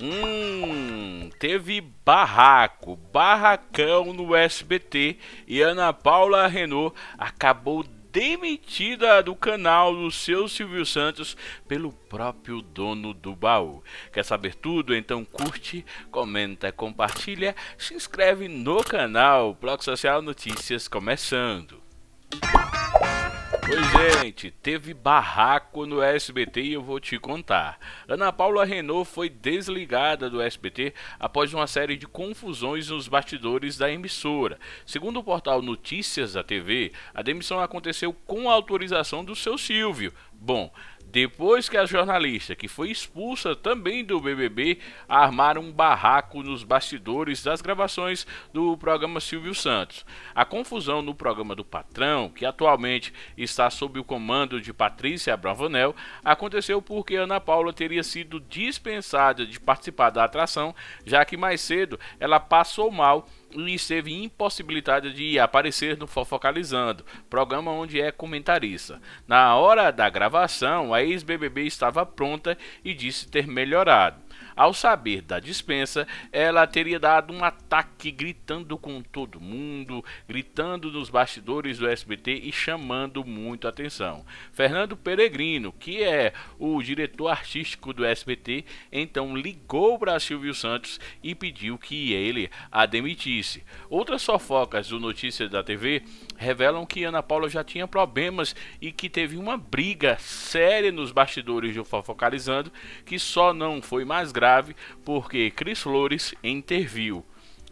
Hum, teve barraco, barracão no SBT e Ana Paula Renault acabou demitida do canal do seu Silvio Santos pelo próprio dono do baú. Quer saber tudo? Então curte, comenta, compartilha, se inscreve no canal Bloco Social Notícias começando. Oi, gente, teve barraco no SBT e eu vou te contar. Ana Paula Renault foi desligada do SBT após uma série de confusões nos bastidores da emissora. Segundo o portal Notícias da TV, a demissão aconteceu com a autorização do seu Silvio, Bom, depois que a jornalista, que foi expulsa também do BBB, armaram um barraco nos bastidores das gravações do programa Silvio Santos. A confusão no programa do Patrão, que atualmente está sob o comando de Patrícia Bravanel, aconteceu porque Ana Paula teria sido dispensada de participar da atração, já que mais cedo ela passou mal Luiz teve impossibilidade de aparecer no Fofocalizando, programa onde é comentarista. Na hora da gravação, a ex-BBB estava pronta e disse ter melhorado. Ao saber da dispensa, ela teria dado um ataque gritando com todo mundo, gritando nos bastidores do SBT e chamando muito atenção. Fernando Peregrino, que é o diretor artístico do SBT, então ligou para Silvio Santos e pediu que ele a demitisse disse. Outras fofocas do Notícias da TV revelam que Ana Paula já tinha problemas e que teve uma briga séria nos bastidores do Fofocalizando, que só não foi mais grave porque Cris Flores interviu.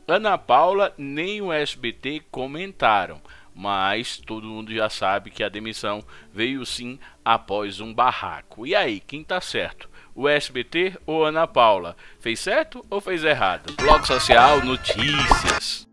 Ana Paula nem o SBT comentaram, mas todo mundo já sabe que a demissão veio sim após um barraco. E aí, quem tá certo? o SBT ou Ana Paula. Fez certo ou fez errado? Blog Social Notícias.